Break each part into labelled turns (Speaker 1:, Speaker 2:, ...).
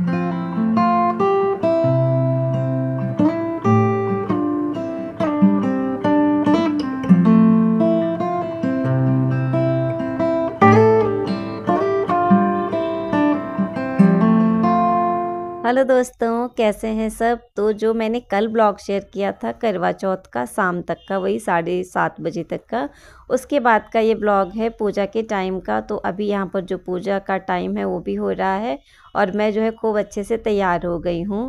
Speaker 1: hello दोस्तों कैसे हैं सब तो जो मैंने कल ब्लॉग शेयर किया था करवा चौथ का शाम तक का वही साढ़े सात बजे तक का उसके बाद का ये ब्लॉग है पूजा के टाइम का तो अभी यहाँ पर जो पूजा का टाइम है वो भी हो रहा है और मैं जो है खूब अच्छे से तैयार हो गई हूँ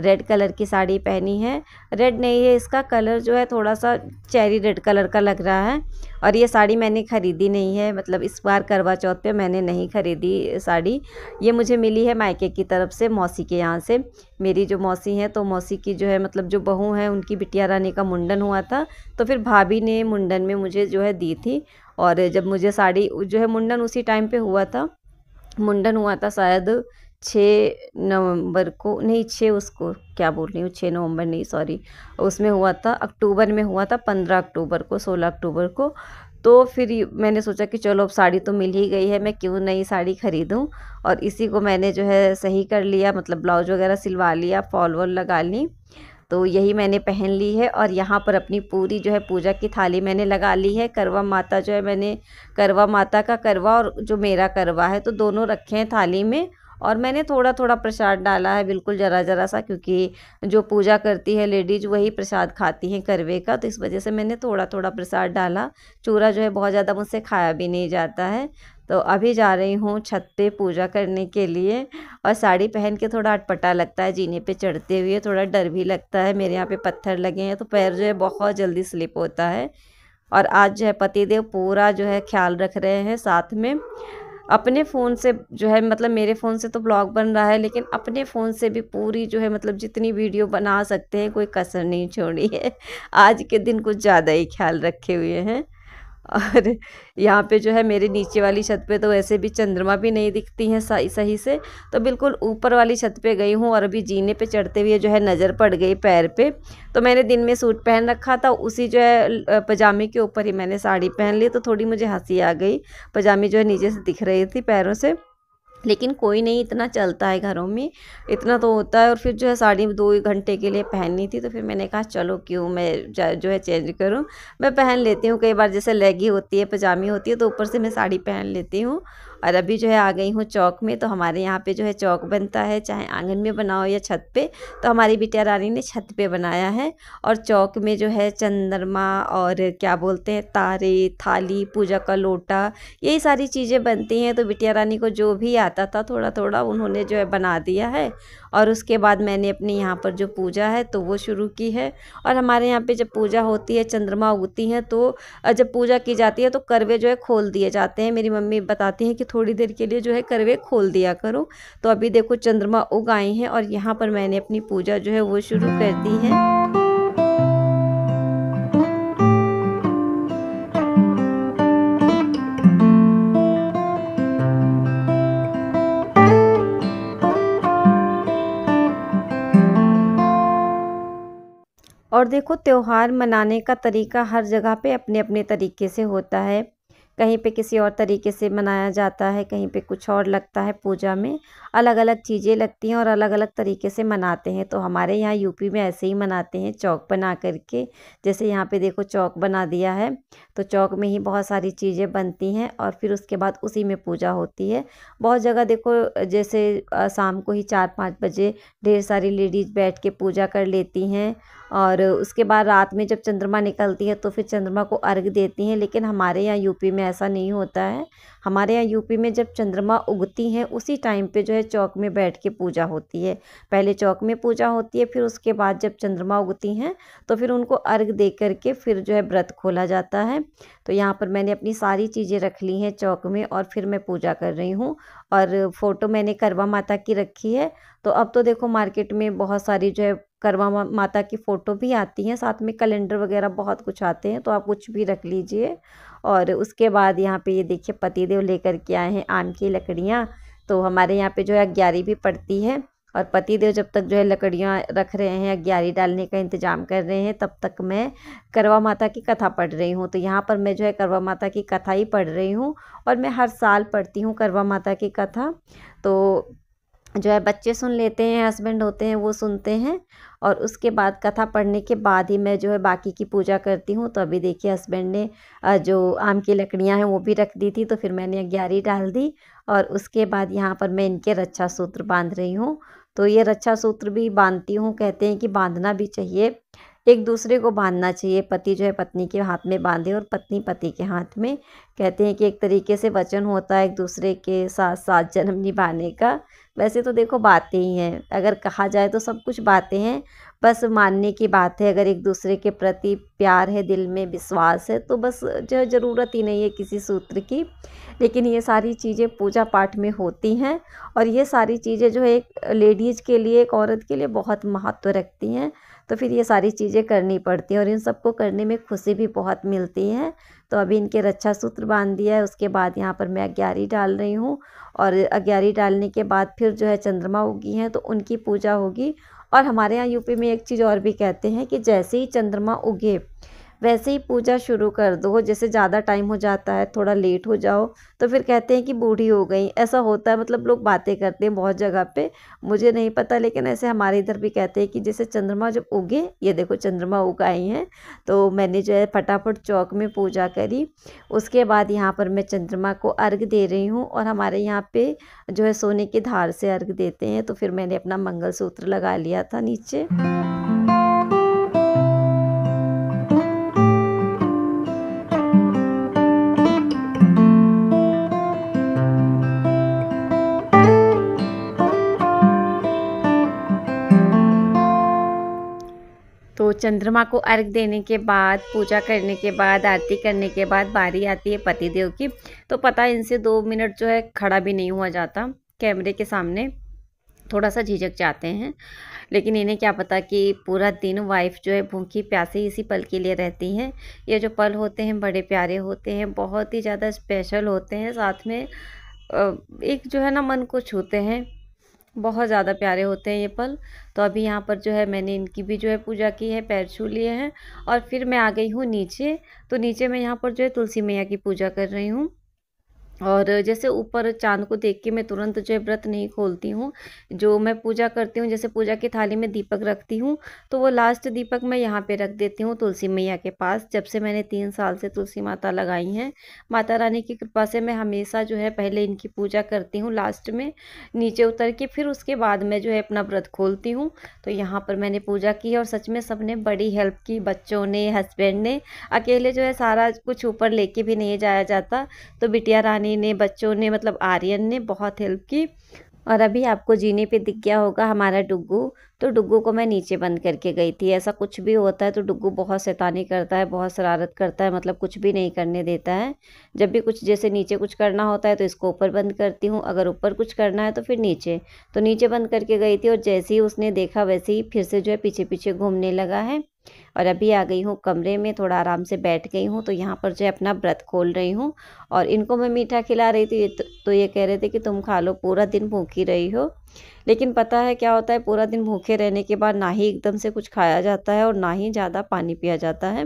Speaker 1: रेड कलर की साड़ी पहनी है रेड नहीं है इसका कलर जो है थोड़ा सा चेरी रेड कलर का लग रहा है और ये साड़ी मैंने ख़रीदी नहीं है मतलब इस बार करवा चौथ पे मैंने नहीं ख़रीदी साड़ी ये मुझे मिली है मायके की तरफ से मौसी के यहाँ से मेरी जो मौसी हैं तो मौसी की जो है मतलब जो बहू हैं उनकी बिटिया रानी का मुंडन हुआ था तो फिर भाभी ने मुंडन में मुझे जो है दी थी और जब मुझे साड़ी जो है मुंडन उसी टाइम पर हुआ था मुंडन हुआ था शायद छः नवंबर को नहीं छः उसको क्या बोल रही हूँ छः नवंबर नहीं सॉरी उसमें हुआ था अक्टूबर में हुआ था पंद्रह अक्टूबर को सोलह अक्टूबर को तो फिर मैंने सोचा कि चलो अब साड़ी तो मिल ही गई है मैं क्यों नई साड़ी ख़रीदूँ और इसी को मैंने जो है सही कर लिया मतलब ब्लाउज वगैरह सिलवा लिया फॉल वॉल लगा ली तो यही मैंने पहन ली है और यहाँ पर अपनी पूरी जो है पूजा की थाली मैंने लगा ली है करवा माता जो है मैंने करवा माता का करवा और जो मेरा करवा है तो दोनों रखे हैं थाली में और मैंने थोड़ा थोड़ा प्रसाद डाला है बिल्कुल ज़रा ज़रा सा क्योंकि जो पूजा करती है लेडीज वही प्रसाद खाती हैं करवे का तो इस वजह से मैंने थोड़ा थोड़ा प्रसाद डाला चूरा जो है बहुत ज़्यादा मुझसे खाया भी नहीं जाता है तो अभी जा रही हूँ छत पे पूजा करने के लिए और साड़ी पहन के थोड़ा अटपटा लगता है जीने पे चढ़ते हुए थोड़ा डर भी लगता है मेरे यहाँ पे पत्थर लगे हैं तो पैर जो है बहुत जल्दी स्लिप होता है और आज जो है पतिदेव पूरा जो है ख्याल रख रहे हैं साथ में अपने फ़ोन से जो है मतलब मेरे फ़ोन से तो ब्लॉग बन रहा है लेकिन अपने फ़ोन से भी पूरी जो है मतलब जितनी वीडियो बना सकते हैं कोई कसर नहीं छोड़ी है आज के दिन कुछ ज़्यादा ही ख्याल रखे हुए हैं और यहाँ पे जो है मेरे नीचे वाली छत पे तो वैसे भी चंद्रमा भी नहीं दिखती हैं सही सही से तो बिल्कुल ऊपर वाली छत पे गई हूँ और अभी जीने पे चढ़ते हुए जो है नज़र पड़ गई पैर पे तो मैंने दिन में सूट पहन रखा था उसी जो है पजामे के ऊपर ही मैंने साड़ी पहन ली तो थोड़ी मुझे हंसी आ गई पजामी जो है नीचे से दिख रही थी पैरों से लेकिन कोई नहीं इतना चलता है घरों में इतना तो होता है और फिर जो है साड़ी दो घंटे के लिए पहननी थी तो फिर मैंने कहा चलो क्यों मैं जो है चेंज करूँ मैं पहन लेती हूँ कई बार जैसे लेगी होती है पजामी होती है तो ऊपर से मैं साड़ी पहन लेती हूँ और अभी जो है आ गई हूँ चौक में तो हमारे यहाँ पे जो है चौक बनता है चाहे आंगन में बनाओ या छत पे तो हमारी बिटिया रानी ने छत पे बनाया है और चौक में जो है चंद्रमा और क्या बोलते हैं तारे थाली पूजा का लोटा यही सारी चीज़ें बनती हैं तो बिटिया रानी को जो भी आता था थोड़ा थोड़ा उन्होंने जो है बना दिया है और उसके बाद मैंने अपने यहाँ पर जो पूजा है तो वो शुरू की है और हमारे यहाँ पे जब पूजा होती है चंद्रमा उगती है तो जब पूजा की जाती है तो करवे जो है खोल दिए जाते हैं मेरी मम्मी बताती हैं कि थोड़ी देर के लिए जो है करवे खोल दिया करो तो अभी देखो चंद्रमा उग आई हैं और यहाँ पर मैंने अपनी पूजा जो है वो शुरू कर दी है और देखो त्यौहार मनाने का तरीका हर जगह पे अपने अपने तरीके से होता है कहीं पे किसी और तरीके से मनाया जाता है कहीं पे कुछ और लगता है पूजा में अलग अलग चीज़ें लगती हैं और अलग अलग तरीके से मनाते हैं तो हमारे यहाँ यूपी में ऐसे ही मनाते हैं चौक बना करके जैसे यहाँ पे देखो चौक बना दिया है तो चौक में ही बहुत सारी चीज़ें बनती हैं और फिर उसके बाद उसी में पूजा होती है बहुत जगह देखो जैसे शाम को ही चार पाँच बजे ढेर सारी लेडीज़ बैठ के पूजा कर लेती हैं और उसके बाद रात में जब चंद्रमा निकलती है तो फिर चंद्रमा को अर्घ देती हैं लेकिन हमारे यहाँ यूपी में ऐसा नहीं होता है हमारे यहाँ यूपी में जब चंद्रमा उगती हैं उसी टाइम पे जो है चौक में बैठ के पूजा होती है पहले चौक में पूजा होती है फिर उसके बाद जब चंद्रमा उगती हैं तो फिर उनको अर्घ दे करके फिर जो है व्रत खोला जाता है तो यहाँ पर मैंने अपनी सारी चीज़ें रख ली हैं चौक में और फिर मैं पूजा कर रही हूँ और फ़ोटो मैंने करवा माता की रखी है तो अब तो देखो मार्केट में बहुत सारी जो है करवा माता की फ़ोटो भी आती हैं साथ में कैलेंडर वगैरह बहुत कुछ आते हैं तो आप कुछ भी रख लीजिए और उसके बाद यहाँ पे ये देखिए पतिदेव लेकर के आए हैं आम की लकड़ियाँ तो हमारे यहाँ पे जो है अग्यारी भी पड़ती है और पतिदेव जब तक जो है लकड़ियाँ रख रहे हैं अग्यारी डालने का इंतजाम कर रहे हैं तब तक मैं करवा माता की कथा पढ़ रही हूँ तो यहाँ पर मैं जो है करवा माता की कथा ही पढ़ रही हूँ और मैं हर साल पढ़ती हूँ करवा माता की कथा तो जो है बच्चे सुन लेते हैं हस्बैंड होते हैं वो सुनते हैं और उसके बाद कथा पढ़ने के बाद ही मैं जो है बाकी की पूजा करती हूँ तो अभी देखिए हस्बैंड ने जो आम की लकड़ियाँ हैं वो भी रख दी थी तो फिर मैंने ग्यारह डाल दी और उसके बाद यहाँ पर मैं इनके रक्षा सूत्र बांध रही हूँ तो ये रक्षा सूत्र भी बांधती हूँ कहते हैं कि बांधना भी चाहिए एक दूसरे को बांधना चाहिए पति जो है पत्नी के हाथ में बांधे और पत्नी पति के हाथ में कहते हैं कि एक तरीके से वचन होता है एक दूसरे के साथ साथ जन्म निभाने का वैसे तो देखो बातें ही हैं अगर कहा जाए तो सब कुछ बातें हैं बस मानने की बात है अगर एक दूसरे के प्रति प्यार है दिल में विश्वास है तो बस जो ज़रूरत ही नहीं है किसी सूत्र की लेकिन ये सारी चीज़ें पूजा पाठ में होती हैं और ये सारी चीज़ें जो है एक लेडीज़ के लिए एक औरत के लिए बहुत महत्व रखती हैं तो फिर ये सारी चीज़ें करनी पड़ती हैं और इन सबको करने में खुशी भी बहुत मिलती है तो अभी इनके रक्षा सूत्र बांध दिया है उसके बाद यहाँ पर मैं अग्यारी डाल रही हूँ और अग्यारी डालने के बाद फिर जो है चंद्रमा उगी हैं तो उनकी पूजा होगी और हमारे यहाँ यूपी में एक चीज़ और भी कहते हैं कि जैसे ही चंद्रमा उगे वैसे ही पूजा शुरू कर दो जैसे ज़्यादा टाइम हो जाता है थोड़ा लेट हो जाओ तो फिर कहते हैं कि बूढ़ी हो गई ऐसा होता है मतलब लोग बातें करते हैं बहुत जगह पे मुझे नहीं पता लेकिन ऐसे हमारे इधर भी कहते हैं कि जैसे चंद्रमा जब उगे ये देखो चंद्रमा उगाई हैं तो मैंने जो है फटाफट चौक में पूजा करी उसके बाद यहाँ पर मैं चंद्रमा को अर्घ दे रही हूँ और हमारे यहाँ पर जो है सोने के धार से अर्घ देते हैं तो फिर मैंने अपना मंगल लगा लिया था नीचे चंद्रमा को अर्घ देने के बाद पूजा करने के बाद आरती करने के बाद बारी आती है पतिदेव की तो पता इनसे दो मिनट जो है खड़ा भी नहीं हुआ जाता कैमरे के सामने थोड़ा सा झिझक जाते हैं लेकिन इन्हें क्या पता कि पूरा दिन वाइफ जो है भूखी प्यासी इसी पल के लिए रहती हैं ये जो पल होते हैं बड़े प्यारे होते हैं बहुत ही ज़्यादा स्पेशल होते हैं साथ में एक जो है ना मन को छूते हैं बहुत ज़्यादा प्यारे होते हैं ये पल तो अभी यहाँ पर जो है मैंने इनकी भी जो है पूजा की है पैर छू लिए हैं और फिर मैं आ गई हूँ नीचे तो नीचे मैं यहाँ पर जो है तुलसी मैया की पूजा कर रही हूँ और जैसे ऊपर चांद को देख के मैं तुरंत जो है व्रत नहीं खोलती हूँ जो मैं पूजा करती हूँ जैसे पूजा की थाली में दीपक रखती हूँ तो वो लास्ट दीपक मैं यहाँ पे रख देती हूँ तुलसी मैया के पास जब से मैंने तीन साल से तुलसी माता लगाई हैं माता रानी की कृपा से मैं हमेशा जो है पहले इनकी पूजा करती हूँ लास्ट में नीचे उतर के फिर उसके बाद मैं जो है अपना व्रत खोलती हूँ तो यहाँ पर मैंने पूजा की और सच में सब ने बड़ी हेल्प की बच्चों ने हस्बैंड ने अकेले जो है सारा कुछ ऊपर लेके भी नहीं जाया जाता तो बिटिया रानी मम्मी ने बच्चों ने मतलब आर्यन ने बहुत हेल्प की और अभी आपको जीने पे दिख गया होगा हमारा डुग्गू तो डुग्गू को मैं नीचे बंद करके गई थी ऐसा कुछ भी होता है तो डुग्गू बहुत शैतानी करता है बहुत शरारत करता है मतलब कुछ भी नहीं करने देता है जब भी कुछ जैसे नीचे कुछ करना होता है तो इसको ऊपर बंद करती हूँ अगर ऊपर कुछ करना है तो फिर नीचे तो नीचे बंद करके गई थी और जैसे ही उसने देखा वैसे ही फिर से जो है पीछे पीछे घूमने लगा है और अभी आ गई हूँ कमरे में थोड़ा आराम से बैठ गई हूँ तो यहाँ पर जो है अपना व्रत खोल रही हूँ और इनको मैं मीठा खिला रही थी तो, तो ये कह रहे थे कि तुम खा लो पूरा दिन भूखी रही हो लेकिन पता है क्या होता है पूरा दिन भूखे रहने के बाद ना ही एकदम से कुछ खाया जाता है और ना ही ज़्यादा पानी पिया जाता है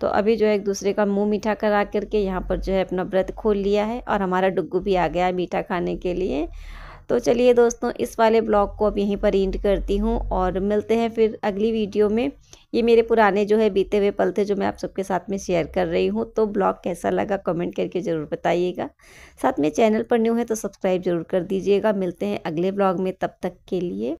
Speaker 1: तो अभी जो है एक दूसरे का मुंह मीठा करा करके यहाँ पर जो है अपना व्रत खोल लिया है और हमारा डुग्गू भी आ गया है मीठा खाने के लिए तो चलिए दोस्तों इस वाले ब्लॉग को अब यहीं पर इंट करती हूँ और मिलते हैं फिर अगली वीडियो में ये मेरे पुराने जो है बीते हुए पल थे जो मैं आप सबके साथ में शेयर कर रही हूँ तो ब्लॉग कैसा लगा कमेंट करके ज़रूर बताइएगा साथ में चैनल पर न्यू है तो सब्सक्राइब ज़रूर कर दीजिएगा मिलते हैं अगले ब्लॉग में तब तक के लिए